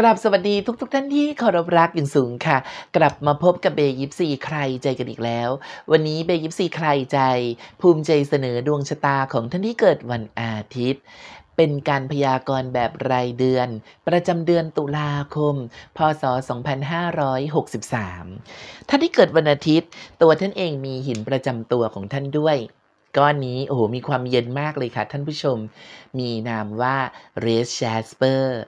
กลับสวัสดีทุก ๆทท่านที่เคารพรักอย่างสูงค่ะ กลับมาพบกับเบยิปซีใครใจกันอีกแล้ว วันนี้เบยิปซีใครใจ ภูมิใจเสนอดวงชะตาของท่านที่เกิดวันอาทิตย์ เป็นการพยากรณ์แบบรายเดือน ประจำเดือนตุลาคมพศ 2563 ท่านที่เกิดวันอาทิตย์ ตัวท่านเองมีหินประจำตัวของท่านด้วยก้อนนี้โอ้โหมีความเย็นมากเลยค่ะ ท่านผู้ชมมีนามว่าเ r e d สเปอร์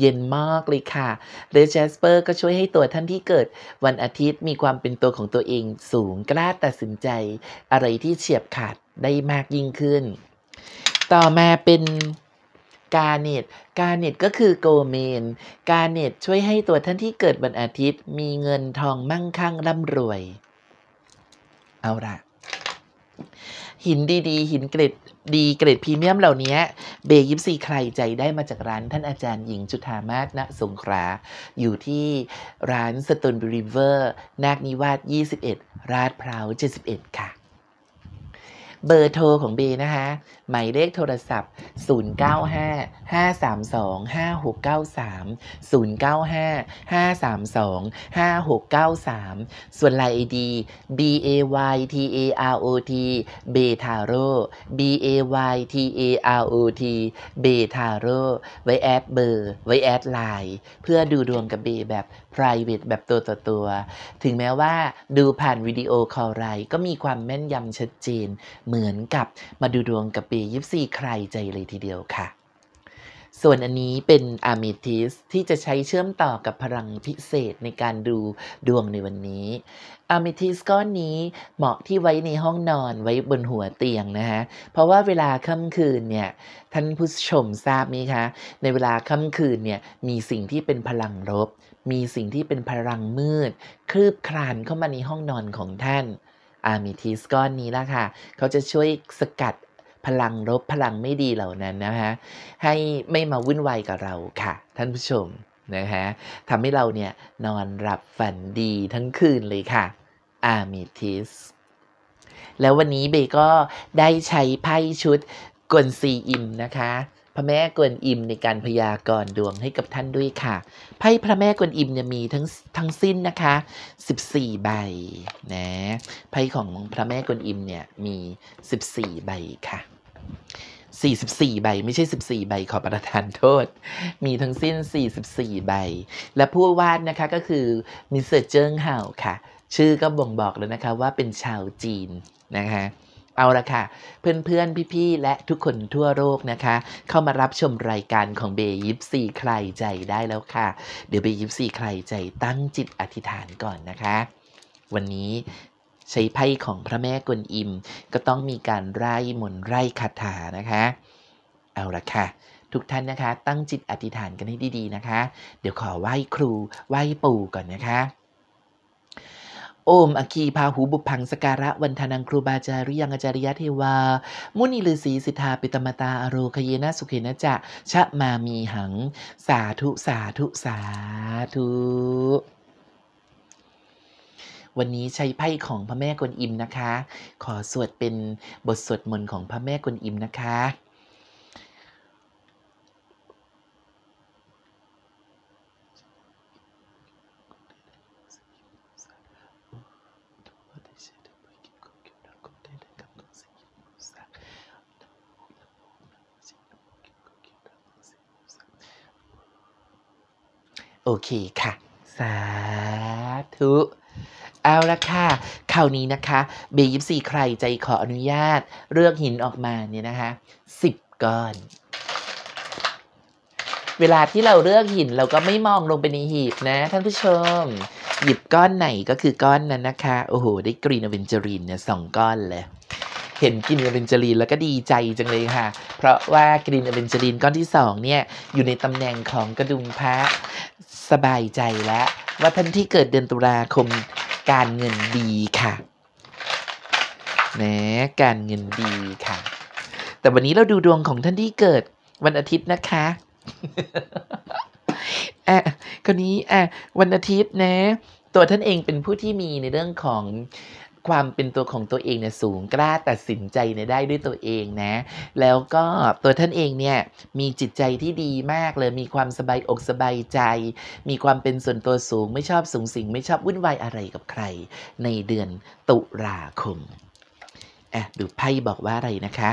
เย็นมากเลยค่ะและแจสเปอร์ ก็ช่วยให้ตัวท่านที่เกิดวันอาทิตย์มีความเป็นตัวของตัวเองสูงกล้าตัดสินใจอะไรที่เฉียบขาดได้มากยิ่งขึ้น ต่อมาเป็นกาเนต กาเนต ก็คือโกเมนกาเนต ช่วยให้ตัวท่านที่เกิด วันอาทิตย์มีเงินทองมั่งคั่งร่ำรวย เอาละหินดี ๆ หินเกรดดีเกรดพรีเมียมเหล่านี้เบยิปซีใครใจได้มาจากร้านท่านอาจารย์หญิงจุธามาศณสงขลาอยู่ที่ร้านสตูนบริเวอร์ นาคนิวาส21 ราดพร้าว 71 ค่ะ เบอร์โทรของเบนะคะหมายเลขโทรศัพท์ 0955325693 0955325693 ส่วนไลน์ ID b a y t a r o t b e t a r o b a y t a r o t b e t a r o ไว้แอดเบอร์ ไว้แอดไลน์ เพื่อดูดวงกับเบแบบ private แบบตัวต่อตัว ถึงแม้ว่าดูผ่านวิดีโอคอลไรก็มีความแม่นยำชัดเจนเหมือนกับมาดูดวงกับียิปซีใครใจเลยทีเดียวค่ะ ส่วนอันนี้เป็นอะมิทิสที่จะใช้เชื่อมต่อกับพลังพิเศษในการดูดวงในวันนี้อะมิทิสก้อนนี้เหมาะที่ไว้ในห้องนอนไว้บนหัวเตียง นะคะเพราะว่าเวลา ค่ำคืน เนี่ย ท่าน ผู้ชมทราบไหมคะ ในเวลาค่ำคืนเนี่ยมีสิ่งที่เป็นพลังลบ มีสิ่งที่เป็นพลังมืดคลืบคลานเข้ามาในห้องนอนของท่านอะมิทิสก้อนนี้ล่ะค่ะ เขาจะช่วยสกัดพลังลบพลังไม่ดีเหล่านั้นนะฮะให้ไม่มาวุ่นวายกับเราค่ะ ท่านผู้ชมนะฮะทำให้เราเนี่ยนอนหลับฝันดีทั้งคืนเลยค่ะ อามิทิส แล้ววันนี้เบก็ได้ใช้ไพ่ชุดกวนซีอิมนะคะ พระแม่กวนอิมในการพยากรณ์ดวงให้กับท่านด้วยค่ะไพ่พระแม่กวนอิมเนี่ยมีทั้งทั้งสิ้นนะคะ 14 ใบนะไพ่ของพระแม่กวนอิมเนี่ยมี 14 ใบค่ะ44 ใบไม่ใช่ 14 ใบขอประทานโทษ มีทั้งสิ้น 44 ใบ และผู้วาดนะคะก็คือมิสเตอร์เจิ้งเห่าค่ะ ชื่อก็บ่งบอกแล้วนะคะว่าเป็นชาวจีนนะคะ เอาละค่ะ เพื่อนๆ พี่ๆ และทุกคนทั่วโลกนะคะ เข้ามารับชมรายการของเบยิปซีใครใจได้แล้วค่ะ เดี๋ยวเบยิปซีใครใจตั้งจิตอธิษฐานก่อนนะคะ วันนี้ใช้ไพ่ของพระแม่กวนอิมก็ต้องมีการไร่มนไร่คาถานะคะ เอาละค่ะ ทุกท่านนะคะตั้งจิตอธิษฐานกันให้ดีๆนะคะ เดี๋ยวขอไหว้ครูไหว้ปู่ก่อนนะคะ โอมอคีพาหูบุพังสการะวันทานังครูบาจาริยังอาจาริยเทวา มุนีลือศีสิทธาปิตมตาอโรคเยนะสุเขนะจะชะมามีหังสาธุ สาธุ สาธุวันนี้ใช้ไพ่ของพระแม่กวนอิมนะคะ ขอสวดเป็นบทสวดมนต์ของพระแม่กวนอิมนะคะ โอเคค่ะ สาธุเอาละค่ะ คราวนี้นะคะเบยิบสี่ใครใจขออนุญาต เลือกหินออกมาเนี่ยนะคะสิบก้อน เวลาที่เราเลือกหินเราก็ไม่มองลงไปในหีบนะ ท่านผู้ชม หยิบก้อนไหนก็คือก้อนนั้นนะคะ โอ้โห ได้กรีนอเวนเจอรีนเนี่ยสองก้อนเลยเห็นกรีนอเวนเจอรีนแล้วก็ดีใจจังเลยค่ะ เพราะว่ากรีนอเวนเจอรีนก้อนที่สองเนี่ย อยู่ในตำแหน่งของกระดุมพระสบายใจแล้วว่าท่านที่เกิดเดือนตุลาคมการเงินดีค่ะนะการเงินดีค่ะ แต่วันนี้เราดูดวงของท่านที่เกิดวันอาทิตย์นะคะแอะคนนี้แอะวันอาทิตย์นะ ตัวท่านเองเป็นผู้ที่มีในเรื่องของความเป็นตัวของตัวเองเนี่ยสูงกล้าตัดสินใจเนี่ยได้ด้วยตัวเองนะ แล้วก็ตัวท่านเองเนี่ยมีจิตใจที่ดีมากเลยมีความสบายอกสบายใจ มีความเป็นส่วนตัวสูงไม่ชอบสูงสิงไม่ชอบวุ่นวายอะไรกับใคร ในเดือนตุลาคมอ่ะดูไพ่บอกว่าอะไรนะคะ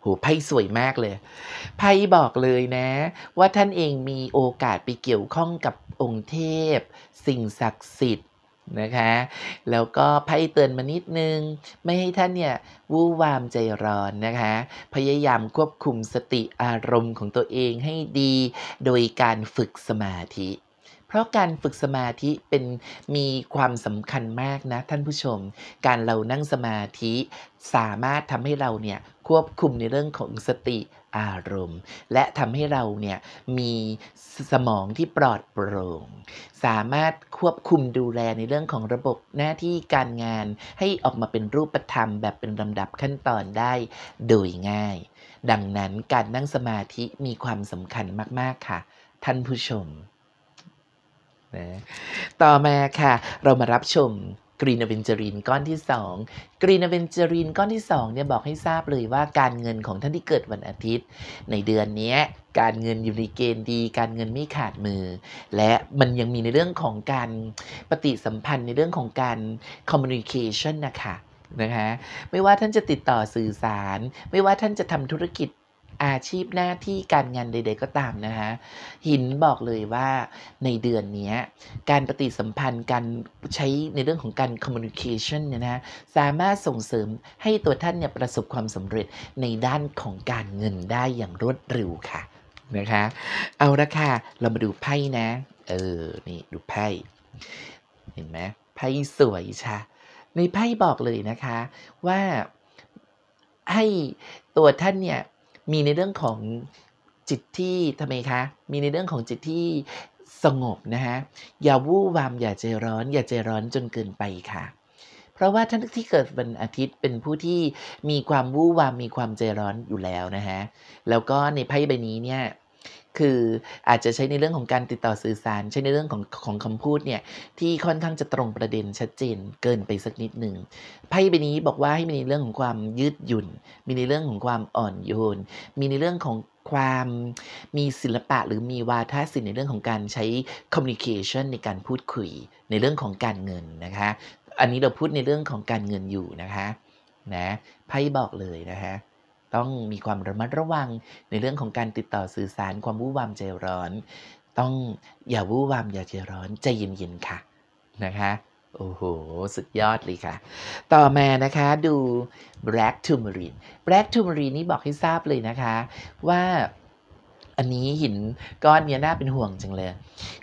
โ้ไพ่สวยมากเลยไพ่บอกเลยนะ ว่าท่านเองมีโอกาสไปเกี่ยวข้องกับองค์เทพ สิ่งศักดิ์สิทธิ์นะคะ แล้วก็ไพ่เตือนมานิดนึง ไม่ให้ท่านเนี่ยวู่วามใจร้อนนะคะ พยายามควบคุมสติอารมณ์ของตัวเองให้ดีโดยการฝึกสมาธิ เพราะการฝึกสมาธิเป็นมีความสำคัญมากนะท่านผู้ชม การเรานั่งสมาธิสามารถทำให้เราเนี่ยควบคุมในเรื่องของสติอารมณ์ และทำให้เราเนี่ยมีสมองที่ปลอดโปร่งสามารถควบคุมดูแลในเรื่องของระบบหน้าที่การงานให้ออกมาเป็นรูปธรรม แบบเป็นลำดับขั้นตอนได้โดยง่าย ดังนั้นการนั่งสมาธิมีความสำคัญมากๆค่ะ ท่านผู้ชมนะต่อมาค่ะเรามารับชมกรีนอเวนเจอรินก้อนที่ 2กรีนอเวนเจอรินก้อนที่2เนี่ยบอกให้ทราบเลยว่าการเงินของท่านที่เกิดวันอาทิตย์ในเดือนนี้การเงินอยู่ในเกณฑ์ดี การเงินไม่ขาดมือ และมันยังมีในเรื่องของการปฏิสัมพันธ์ในเรื่องของการคอมมูนิเคชันนะคะนะคะไม่ว่าท่านจะติดต่อสื่อสาร ไม่ว่าท่านจะทำธุรกิจอาชีพหน้าที่การงานใด ๆ ก็ตามนะฮะ หินบอกเลยว่าในเดือนนี้การปฏิสัมพันธ์การใช้ในเรื่องของการ communication เนี่ยนะสามารถส่งเสริมให้ตัวท่านเนี่ยประสบความสำเร็จในด้านของการเงินได้อย่างรวดเร็วค่ะนะคะเอาละค่ะเรามาดูไพ่นะ เออ นี่ดูไพ่เห็นไหมไพ่สวยชะในไพ่บอกเลยนะคะว่าให้ตัวท่านเนี่ยมีในเรื่องของจิตที่ทำไมคะ มีในเรื่องของจิตที่สงบนะฮะ อย่าวู่วามอย่าใจร้อน อย่าใจร้อนจนเกินไปค่ะ เพราะว่าท่านที่เกิดวันอาทิตย์เป็นผู้ที่มีความวู่วามมีความใจร้อนอยู่แล้วนะฮะ แล้วก็ในไพ่ใบนี้เนี่ยคืออาจจะใช้ในเรื่องของการติดต่อสื่อสารใช้ในเรื่องของของคำพูดเนี่ยที่ค่อนข้างจะตรงประเด็นชัดเจนเกินไปสักนิดหนึ่งไพ่ใบนี้บอกว่าให้มีในเรื่องของความยืดหยุ่น มีในเรื่องของความอ่อนโยน มีในเรื่องของความมีศิลปะหรือมีวาทศิลป์ในเรื่องของการใช้ communication ในการพูดคุยในเรื่องของการเงินนะคะ อันนี้เราพูดในเรื่องของการเงินอยู่นะคะนะไพ่บอกเลยนะคะต้องมีความระมัดระวังในเรื่องของการติดต่อสื่อสารความวู่วามใจร้อน ต้องอย่าวู่วามอย่าใจร้อนใจเย็นๆค่ะนะคะ โอ้โหสุดยอดเลยค่ะ ต่อมานะคะดู black tourmaline black tourmaline นี่บอกให้ทราบเลยนะคะว่าอันนี้หินก้อนนี้น่าเป็นห่วงจังเลย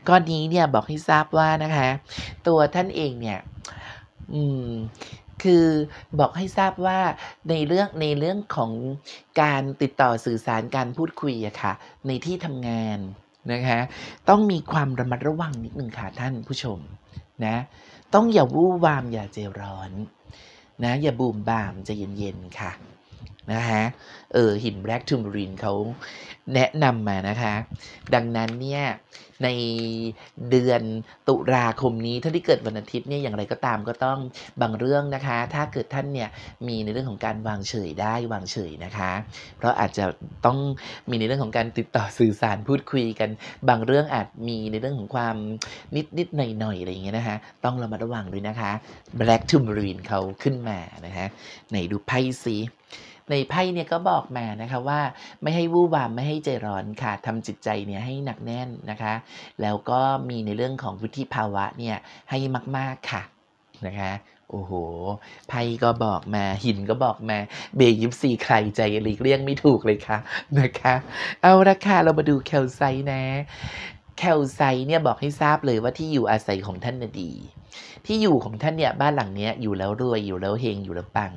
ก้อนนี้เนี่ยบอกให้ทราบว่านะคะ ตัวท่านเองเนี่ยอืมคือ บอกให้ทราบว่า ในเรื่องในเรื่องของการติดต่อสื่อสารการพูดคุยอะค่ะในที่ทำงาน นะคะ ต้องมีความระมัดระวัง นิดหนึ่งค่ะ ท่านผู้ชม นะ ต้องอย่า วู่วาม อย่าเจร้อน นะ อย่า บูมบามจะเย็นๆค่ะ นะฮะเออ หินแบล็กทูมรินเขาแนะนำมา นะคะ ดังนั้นเนี่ยในเดือนตุลาคมนี้ท่านที่เกิดวันอาทิตย์เนี่ยอย่างไรก็ตามก็ต้องบางเรื่องนะคะ ถ้าเกิดท่านเนี่ยมีในเรื่องของการวางเฉยได้วางเฉยนะคะ เพราะอาจจะต้องมีในเรื่องของการติดต่อสื่อสารพูดคุยกัน บางเรื่องอาจมีในเรื่องของความนิดนิดหน่อยหน่อยอะไรอย่างเงี้ยนะคะต้องระมัดระวังด้วยนะคะ Black to Marine เขาขึ้นมานะคะไหนดูไพ่ซีในไพ่เนี่ยก็บอกมานะคะว่าไม่ให้วู่วามไม่ให้ใจร้อนค่ะทำจิตใจเนี่ยให้หนักแน่นนะคะ แล้วก็มีในเรื่องของวุฒิภาวะเนี่ยให้มากๆค่ะนะคะ โอ้โหไพ่ก็บอกมาหินก็บอกมา เบยิบซีใครใจหลีกเลี่ยงไม่ถูกเลยค่ะนะคะ เอาละค่ะเรามาดูแคลไซนะแคลไซเนี่ยบอกให้ทราบเลยว่าที่อยู่อาศัยของท่านนะดี ที่อยู่ของท่านเนี่ยบ้านหลังเนี้ยอยู่แล้วรวยอยู่แล้วเฮงอยู่แล้วปัง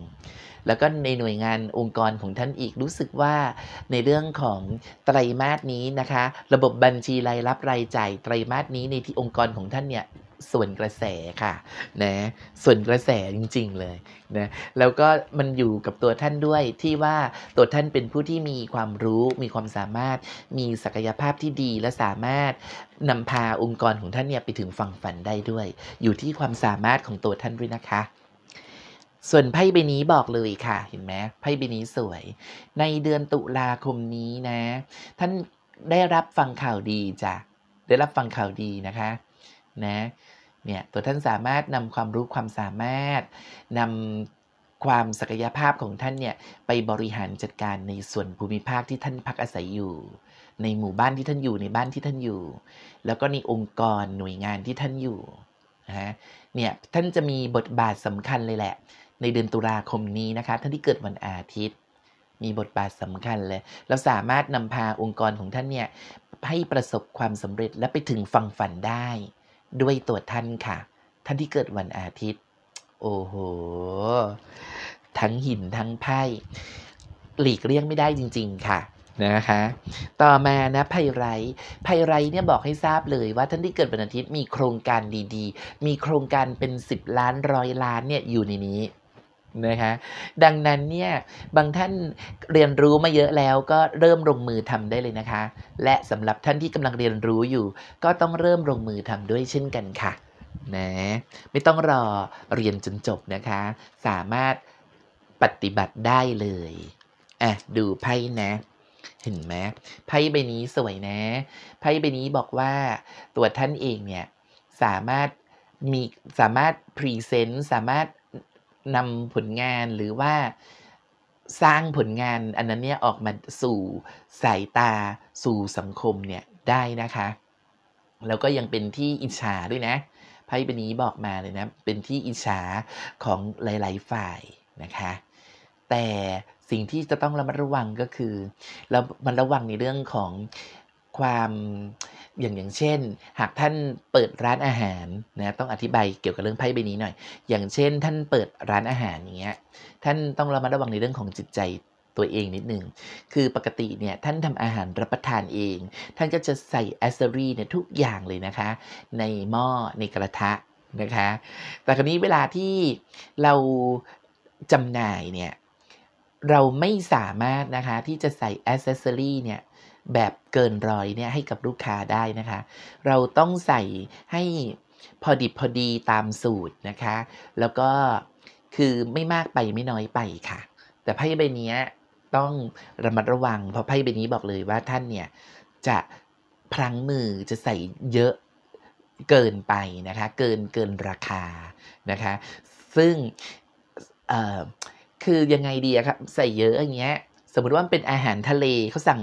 แล้วก็ในหน่วยงานองค์กรของท่านอีกรู้สึกว่าในเรื่องของไตรมาสนี้นะคะ ระบบบัญชีรายรับรายจ่ายไตรมาสนี้ในที่องค์กรของท่านเนี่ยส่วนกระแสค่ะนะส่วนกระแสจริง ๆเลยนะแล้วก็มันอยู่กับตัวท่านด้วย ที่ว่าตัวท่านเป็นผู้ที่มีความรู้ มีความสามารถมีศักยภาพที่ดี และสามารถนำพาองค์กรของท่านเนี่ยไปถึงฝั่งฝันได้ด้วย อยู่ที่ความสามารถของตัวท่านด้วยนะคะส่วนไพ่ใบนี้บอกเลยค่ะเห็นไหมไพ่ใบนี้สวย ในเดือนตุลาคมนี้นะ ท่านได้รับฟังข่าวดีจ้ะได้รับฟังข่าวดีนะคะนะเนี่ยตัวท่านสามารถนำความรู้ความสามารถนำความศักยภาพของท่านเนี่ย ไปบริหารจัดการในส่วนภูมิภาคที่ท่านพักอาศัยอยู่ ในหมู่บ้านที่ท่านอยู่ในบ้านที่ท่านอยู่ แล้วก็ในองค์กรหน่วยงานที่ท่านอยู่นะฮะเนี่ย ท่านจะมีบทบาทสำคัญเลยแหละในเดือนตุลาคมนี้นะคะท่านที่เกิดวันอาทิตย์ มีบทบาทสำคัญเลยเราสามารถนำพาองค์กรของท่านเนี่ยให้ประสบความสำเร็จและไปถึงฝั่งฝันได้ ด้วยตัวท่านค่ะ ท่านที่เกิดวันอาทิตย์โอ้โหทั้งหินทั้งไพ่หลีกเลี่ยงไม่ได้จริงๆค่ะนะคะ ต่อมานะไพไรไพไรเนี่ยบอกให้ทราบเลยว่าท่านที่เกิดวันอาทิตย์มีโครงการดีๆ มีโครงการเป็น 10 ล้านร้อยล้านเนี่ยอยู่ในนี้นะคะ ดังนั้นเนี่ยบางท่านเรียนรู้มาเยอะแล้วก็เริ่มลงมือทำได้เลยนะคะ และสำหรับท่านที่ กำลังเรียนรู้อยู่ก็ต้องเริ่มลงมือทำด้วยเช่นกันค่ะนะไม่ต้องรอเรียนจนจบนะคะ สามารถปฏิบัติได้เลย อ่ะ ดูไพ่นะ เห็นไหมไพ่ใบนี้สวยนะไพ่ใบนี้บอกว่าตัวท่านเองเนี่ย สามารถมีสามารถพรีเซนต์สามารถนำผลงานหรือว่าสร้างผลงานอันนั้นเนี่ยออกมาสู่สายตาสู่สังคมเนี่ยได้นะคะ แล้วก็ยังเป็นที่อิจฉาด้วยนะไพ่ใบนี้บอกมาเลยนะ เป็นที่อิจฉาของหลายๆฝ่ายนะคะแต่สิ่งที่จะต้องระมัดระวังก็คือเรามันระวังในเรื่องของความอย่างอย่างเช่น หากท่านเปิดร้านอาหารนะต้องอธิบายเกี่ยวกับเรื่องไพ่ใบนี้หน่อย อย่างเช่นท่านเปิดร้านอาหารอย่างเงี้ยท่านต้องระมัดระวังในเรื่องของจิตใจตัวเองนิดหนึ่งคือปกติเนี่ย ท่านทำอาหารรับประทานเอง ท่านก็จะใส่แอสเซอรี่เนี่ยทุกอย่างเลยนะคะ ในหม้อในกระทะนะคะแต่ครนี้เวลาที่เราจำหน่ายเนี่ยเราไม่สามารถนะคะที่จะใส่แอสเซอรี่เนี่ยแบบเกินร้อยเนี่ยให้กับลูกค้าได้นะคะ เราต้องใส่ให้พอดิบพอดีตามสูตรนะคะ แล้วก็คือไม่มากไปไม่น้อยไปค่ะ แต่ไพ่ใบนี้ต้องระมัดระวังเพราะไพ่ใบนี้บอกเลยว่าท่านเนี่ย จะพลั้งมือจะใส่เยอะเกินไปนะคะ เกินเกินราคานะคะ ซึ่งคือยังไงดีครับใส่เยอะอย่างเงี้ยสมมติว่าเป็นอาหารทะเลเขาสั่ง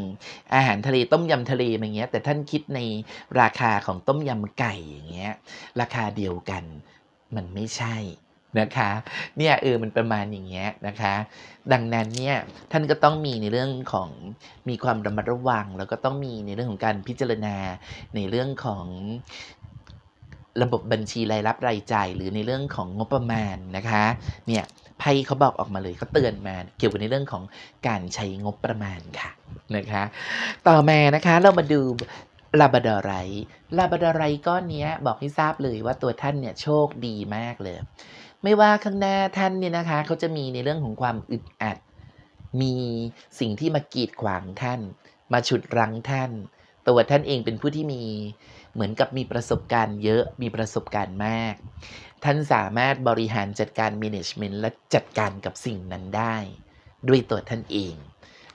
อาหารทะเลต้มยำทะเลอย่างเงี้ยแต่ท่านคิดในราคาของต้มยำไก่อย่างเงี้ยราคาเดียวกันมันไม่ใช่นะคะเนี่ยเออมันประมาณอย่างเงี้ยนะคะ ดังนั้นเนี่ยท่านก็ต้องมีในเรื่องของมีความระมัดระวัง แล้วก็ต้องมีในเรื่องของการพิจารณา ในเรื่องของระบบบัญชีรายรับรายจ่ายหรือในเรื่องของงบประมาณนะคะเนี่ยไพ่เขาบอกออกมาเลยเขาเตือนมาเกี่ยวกับในเรื่องของการใช้งบประมาณค่ะนะคะ ต่อมานะคะเรามาดูลาบดอไรลาบดอไรก้อนนี้บอกให้ทราบเลยว่าตัวท่านเนี่ยโชคดีมากเลย ไม่ว่าข้างหน้าท่านเนี่ยนะคะเขาจะมีในเรื่องของความอึดอัดมีสิ่งที่มากีดขวางท่าน มาฉุดรั้งท่าน ตัวท่านเองเป็นผู้ที่มีเหมือนกับมีประสบการณ์เยอะมีประสบการณ์มากท่านสามารถบริหารจัดการ management และจัดการกับสิ่งนั้นได้ ด้วยตัวท่านเอง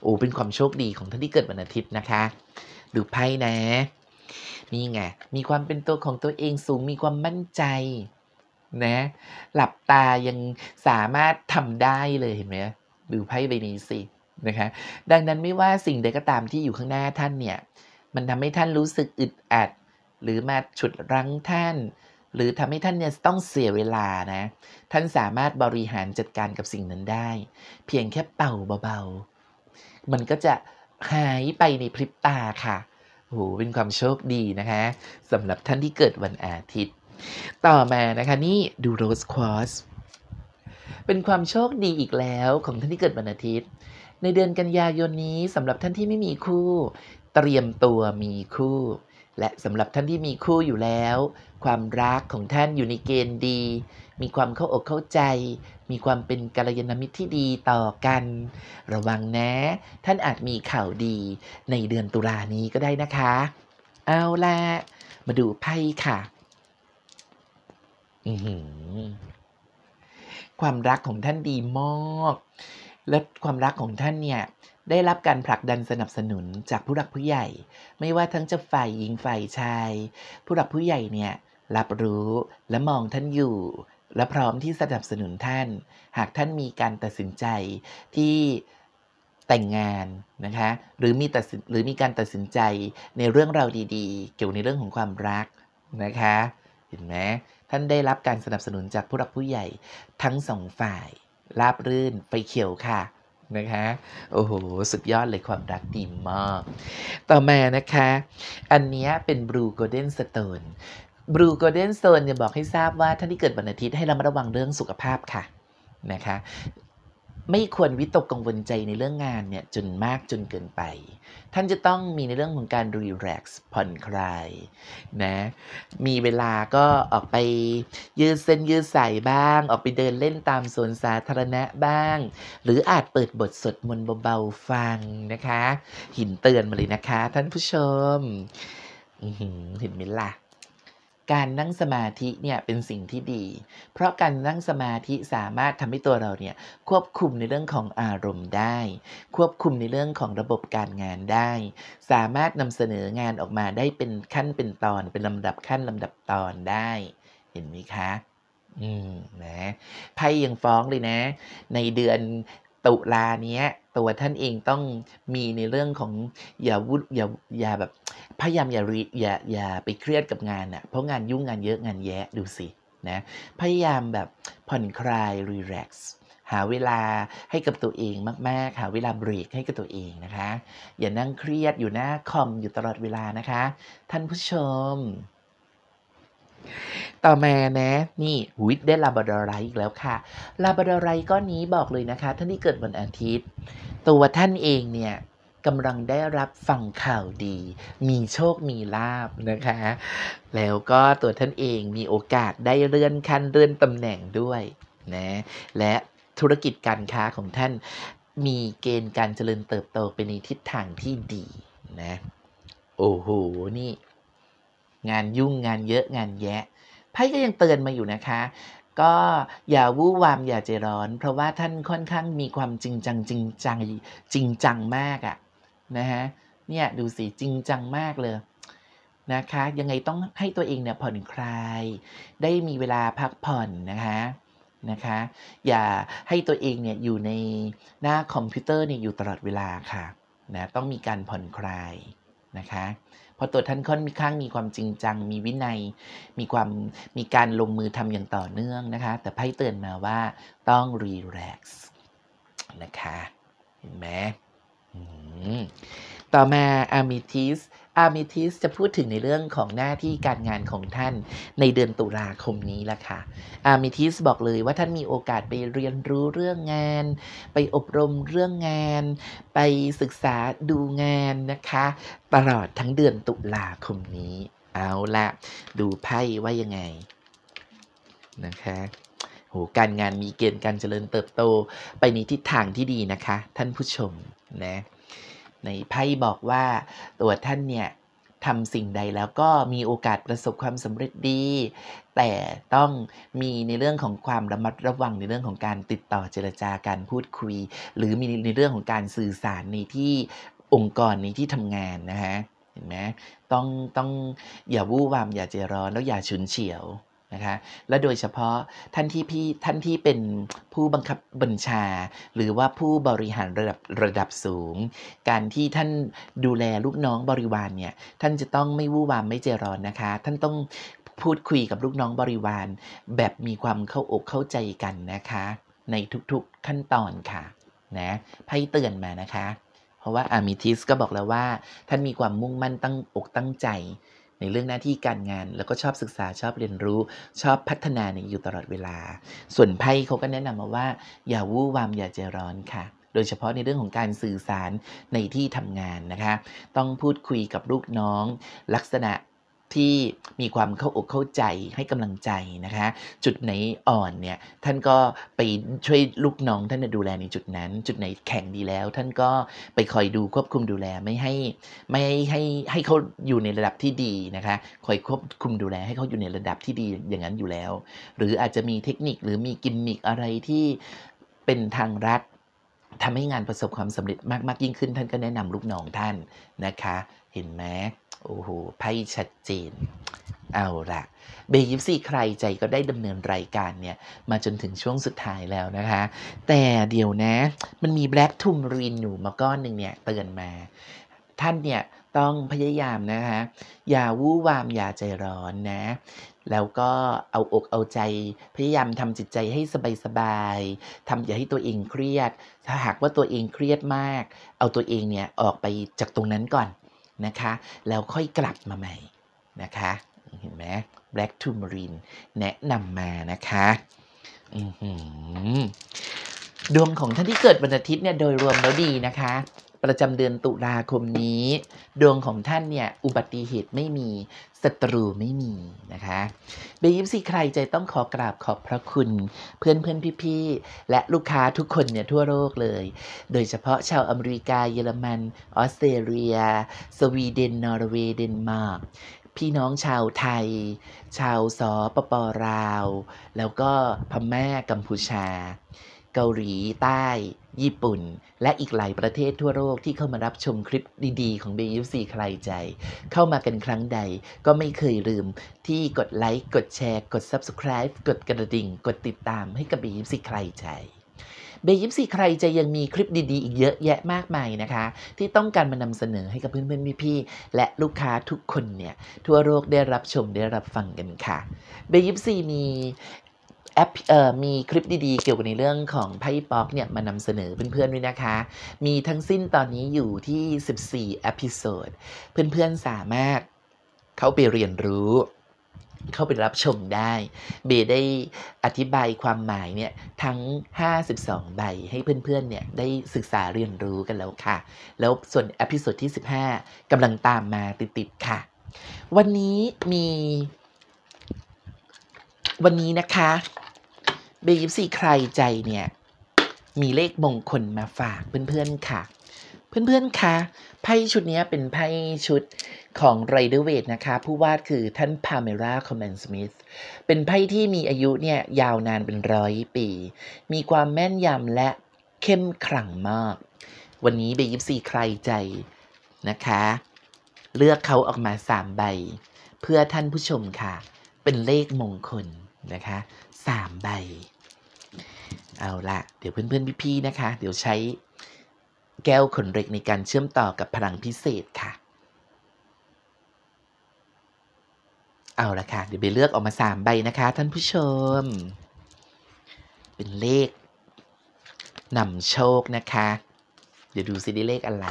โอ้เป็นความโชคดีของท่านที่เกิดวันอาทิตย์นะคะ ดูไพ่นะ นี่ไง มีความเป็นตัวของตัวเองสูง มีความมั่นใจ นะ หลับตายังสามารถทำได้เลยเห็นไหมดูไพ่ใบนี้สิ นะคะ ดังนั้นไม่ว่าสิ่งใดก็ตามที่อยู่ข้างหน้าท่านเนี่ย มันทำให้ท่านรู้สึกอึดอัด หรือมาฉุดรั้งท่านหรือทำให้ท่านเนี่ยต้องเสียเวลานะ ท่านสามารถบริหารจัดการกับสิ่งนั้นได้ เพียงแค่เป่าเบาๆ มันก็จะหายไปในพริบตาค่ะโหเป็นความโชคดีนะคะสำหรับท่านที่เกิดวันอาทิตย์ ต่อมานะคะนี่ดูโรสควอสเป็นความโชคดีอีกแล้วของท่านที่เกิดวันอาทิตย์ ในเดือนกันยายนนี้สำหรับท่านที่ไม่มีคู่ เตรียมตัวมีคู่และสำหรับท่านที่มีคู่อยู่แล้ว ความรักของท่านอยู่ในเกณฑ์ดี มีความเข้าอกเข้าใจ มีความเป็นกัลยาณมิตรที่ดีต่อกัน ระวังนะท่านอาจมีข่าวดีในเดือนตุลานี้ก็ได้นะคะ เอาละมาดูไพ่ค่ะอืความรักของท่านดีมากและความรักของท่านเนี่ยได้รับการผลักดันสนับสนุนจากผู้หลักผู้ใหญ่ ไม่ว่าทั้งจะฝ่ายหญิงฝ่ายชาย ผู้หลักผู้ใหญ่เนี่ยรับรู้และมองท่านอยู่ และพร้อมที่สนับสนุนท่าน หากท่านมีการตัดสินใจที่แต่งงานนะคะ หรือมีตัดสินหรือมีการตัดสินใจในเรื่องราวดีๆ เกี่ยวในเรื่องของความรักนะคะ เห็นไหมท่านได้รับการสนับสนุนจากผู้หลักผู้ใหญ่ ทั้งสองฝ่าย ราบรื่นไฟเขียวค่ะนะคะ โอ้โห สุดยอดเลยความรักดีมาก ต่อมานะคะ อันนี้เป็นบลูโกลเด้นสโตนบลูโกลเด้นสโตนเนี่ยบอกให้ทราบว่าท่านที่เกิดวันอาทิตย์ให้เรามาระวังเรื่องสุขภาพค่ะนะคะไม่ควรวิตกกังวลใจในเรื่องงานเนี่ย จนมากจนเกินไป ท่านจะต้องมีในเรื่องของการรีแลกซ์ผ่อนคลายนะมีเวลาก็ออกไปยืดเส้นยืดสายบ้าง ออกไปเดินเล่นตามสวนสาธารณะบ้าง หรืออาจเปิดบทสดมนเบาๆฟังนะคะ หินเตือนมาเลยนะคะท่านผู้ชมเห็นไหมล่ะการนั่งสมาธิเนี่ยเป็นสิ่งที่ดี เพราะการนั่งสมาธิสามารถทำให้ตัวเราเนี่ย ควบคุมในเรื่องของอารมณ์ได้ ควบคุมในเรื่องของระบบการงานได้ สามารถนำเสนองานออกมาได้เป็นขั้นเป็นตอน เป็นลำดับขั้นลำดับตอนได้ เห็นไหมคะ อืมนะไพ่ยังฟ้องเลยนะ ในเดือนตุลาเนี้ยัวท่านเองต้องมีในเรื่องของอย่าวุฒอย่าอย่าแบบ พยายามอย่ารอย่าอย่าไปเครียดกับงานอะเพราะงานยุ่งงานเยอะงานแยะดูสินะพยายามแบบผ่อนคลายรีแลกซ์หาเวลาให้กับตัวเองมาก ๆ หาเวลาเบรกให้กับตัวเองนะคะ อย่านั่งเครียดอยู่หน้าคอมอยู่ตลอดเวลานะคะ ท่านผู้ชม ต่อมานะนี่วิทได้ลาบาร์ไรอีกแล้วค่ะลาบาร์ไรก้อนนี้บอกเลยนะคะ ท่านที่เกิดวันอาทิตย์ตัวท่านเองเนี่ยกำลังได้รับฟังข่าวดี มีโชคมีลาบนะคะ แล้วก็ตัวท่านเองมีโอกาสได้เลื่อนขั้นเลื่อนตำแหน่งด้วยนะและธุรกิจการค้าของท่านมีเกณฑ์การเจริญเติบโตไปในทิศทางที่ดีนะโอ้โห นี่ งานยุ่งงานเยอะงานแยะไพ่ก็ยังเตือนมาอยู่นะคะก็อย่าวู่วามอย่าใจร้อน เพราะว่าท่านค่อนข้างมีความจริงจังจริงจังจริงจังมากอะนะฮะเนี่ยดูสิจริงจังมากเลยนะคะ ยังไงต้องให้ตัวเองเนี่ยผ่อนคลายได้มีเวลาพักผ่อนนะคะนะคะอย่าให้ตัวเองเนี่ยอยู่ในหน้าคอมพิวเตอร์เนี่ยอยู่ตลอดเวลาค่ะนะต้องมีการผ่อนคลายนะคะพราะตัวท่านค่อนข้างมีความจริงจังมีวินัย มีความมีการลงมือทำอย่างต่อเนื่องนะคะ แต่ไพ่เตือนมาว่าต้องรีแลกซ์นะคะ เห็นไหมต่อมาอามิทิสอามิทิสจะพูดถึงในเรื่องของหน้าที่การงานของท่านในเดือนตุลาคมนี้ล่ะค่ะ อามิทิสบอกเลยว่าท่านมีโอกาสไปเรียนรู้เรื่องงาน ไปอบรมเรื่องงาน ไปศึกษาดูงานนะคะตลอดทั้งเดือนตุลาคมนี้ เอาละดูไพ่ว่ายังไง นะคะโหการงานมีเกณฑ์การเจริญเติบโต ไปในทิศทางที่ดีนะคะ ท่านผู้ชมนะในไพ่บอกว่าตัวท่านเนี่ยทำสิ่งใดแล้วก็มีโอกาสประสบความสำเร็จดี แต่ต้องมีในเรื่องของความระมัดระวังในเรื่องของการติดต่อเจรจาการพูดคุย หรือมีในเรื่องของการสื่อสารในที่องค์กรในที่ทำงานนะฮะเห็นไหมต้องต้องอย่าวู่วาม อย่าเจร้อน แล้วอย่าฉุนเฉียวนะคะและโดยเฉพาะท่านที่พี่ท่านที่เป็นผู้บังคับบัญชา หรือว่าผู้บริหารระดับระดับสูง การที่ท่านดูแลลูกน้องบริวารเนี่ยท่านจะต้องไม่วู่วาม ไม่เจรอนนะคะ ท่านต้องพูดคุยกับลูกน้องบริวาร แบบมีความเข้าอกเข้าใจกันนะคะในทุกๆขั้นตอนค่ะนะไพ่เตือนมานะคะ เพราะว่าอามิทิสก็บอกแล้วว่าท่านมีความมุ่งมั่นตั้งอกตั้งใจในเรื่องหน้าที่การงานแล้วก็ชอบศึกษาชอบเรียนรู้ ชอบพัฒนาเนี่ยอยู่ตลอดเวลา ส่วนไพ่เขาก็แนะนำมาว่า อย่าวู่วาม อย่าใจร้อนค่ะ โดยเฉพาะในเรื่องของการสื่อสารในที่ทำงานนะคะ ต้องพูดคุยกับลูกน้องลักษณะที่มีความเข้าอกเข้าใจให้กำลังใจนะคะ จุดไหนอ่อนเนี่ย ท่านก็ไปช่วยลูกน้องท่านดูแลในจุดนั้น จุดไหนแข็งดีแล้วท่านก็ไปคอยดูควบคุมดูแลไม่ให้ไม่ให้ให้เขาอยู่ในระดับที่ดีนะคะคอยควบคุมดูแลให้เขาอยู่ในระดับที่ดีอย่างนั้นอยู่แล้ว หรืออาจจะมีเทคนิคหรือมีกิมมิคอะไรที่เป็นทางรัฐทำให้งานประสบความสำเร็จมากมากยิ่งขึ้น ท่านก็แนะนำลูกน้องท่านนะคะ เห็นไหมโอ้โหไพ่ชัดเจน เอาละเบยิปซีใครใจก็ได้ดำเนินรายการเนี่ย มาจนถึงช่วงสุดท้ายแล้วนะคะ แต่เดี๋ยวนะ มันมีแบล็กทุมรีนอยู่มาก้อนหนึ่งเนี่ย เตือนมา ท่านเนี่ย ต้องพยายามนะคะ อย่าวู่วาม อย่าใจร้อนนะ แล้วก็เอาอกเอาใจ พยายามทำจิตใจให้สบายๆ ทำอย่าให้ตัวเองเครียด ถ้าหากว่าตัวเองเครียดมาก เอาตัวเองเนี่ยออกไปจากตรงนั้นก่อนนะคะ แล้วค่อยกลับมาใหม่นะคะ เห็นไหม black t o m a r i n e แนะนำมานะคะดวงของท่านที่เกิดวันอาทิตย์เนี่ยโดยรวมแล้วดีนะคะประจำเดือนตุลาคมนี้ ดวงของท่านเนี่ย อุบัติเหตุไม่มีศัตรูไม่มีนะคะเบยิปซีใครใจต้องขอกราบขอบพระคุณ เพื่อนเพื่อนพี่ๆ และลูกค้าทุกคนเนี่ยทั่วโลกเลย โดยเฉพาะชาวอเมริกาเยอรมัน ออสเตรเลีย สวีเดน นอร์เวย์เดนมาร์กพี่น้องชาวไทย ชาวสอปปลาว แล้วก็พม่ากัมพูชาเกาหลีใต้ ญี่ปุ่น และอีกหลายประเทศทั่วโลกที่เข้ามารับชมคลิปดี ๆ ของ b ซีใครใจ เข้ามากันครั้งใด ก็ไม่เคยลืมที่กดไลค์ กดแชร์ กด Subscribe กดกระดิ่ง กดติดตามให้กับ b ซีใครใจ เบยิปซีใครจะยังมีคลิปดี ๆ อีกเยอะแยะมากมายนะคะ ที่ต้องการมานำเสนอให้กับเพื่อนๆพี่ๆและลูกค้าทุกคนเนี่ย ทั่วโลกได้รับชมได้รับฟังกันค่ะเบยิปซีมีแอปเอ่อมีคลิปดีๆเกี่ยวกับในเรื่องของไพ่ป๊อกเนี่ยมานำเสนอเพื่อนๆ ด้วยนะคะ มีทั้งสิ้นตอนนี้อยู่ที่ 14เอพิโซดเพื่อนๆสามารถเข้าไปเรียนรู้ เข้าไปรับชมได้ เบได้อธิบายความหมายเนี่ยทั้ง 52 ใบให้เพื่อนๆเนี่ยได้ศึกษาเรียนรู้กันแล้วค่ะ แล้วส่วนอพิโซดที่ 15 กำกำลังตามมาติดๆค่ะ วันนี้มี วันนี้นะคะเบยิปซีใครใจเนี่ยมีเลขมงคลมาฝากเพื่อนๆค่ะ เพื่อนๆคะไพ่ชุดนี้เป็นไพ่ชุดของไรเดอร์เวดนะคะ ผู้วาดคือท่านพาเมราคอมแมนสมิธเป็นไพ่ที่มีอายุเนี่ยยาวนานเป็นร้อยปี มีความแม่นยำและเข้มขลังมาก วันนี้เบยิปซีใครใจนะคะ เลือกเขาออกมาสามใบ เพื่อท่านผู้ชมค่ะ เป็นเลขมงคลนะคะสามใบ เอาละเดี๋ยวเพื่อนๆพี่ๆนะคะ เดี๋ยวใช้แก้วขนเล็กในการเชื่อมต่อกับพลังพิเศษค่ะ เอาละค่ะ เดี๋ยวไปเลือกออกมาสามใบ นะคะ ท่านผู้ชม เป็นเลขนำโชค นะคะ เดี๋ยวดูซิได้ เลขอะไร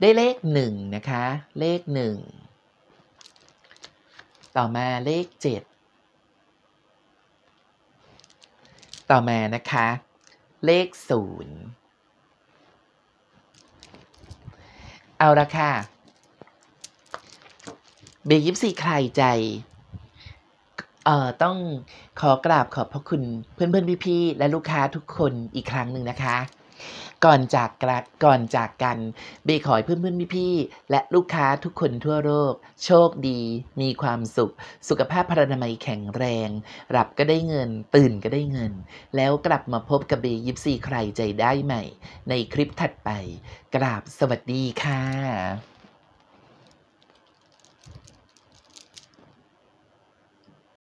ได้เลขหนึ่งนะคะ เลขหนึ่ง ต่อมาเลขเจ็ดต่อมานะคะ เลขศูนย์เอาละค่ะ เบยิปซีใครใจ เอ่อ ต้องขอกราบขอบพระคุณเพื่อนเพื่อนพี่พี่และลูกค้าทุกคนอีกครั้งหนึ่งนะคะก่อนจากก่อนจากกันเบขอให้เพื่อน่พี่ และลูกค้าทุกคนทั่วโลกโชคดี มีความสุข สุขภาพพรรนามัยแข็งแรงรับก็ได้เงินตื่นก็ได้เงิน แล้วกลับมาพบกับเบยิปซีใครใจได้ใหม่ ในคลิปถัดไป กราบสวัสดีค่ะ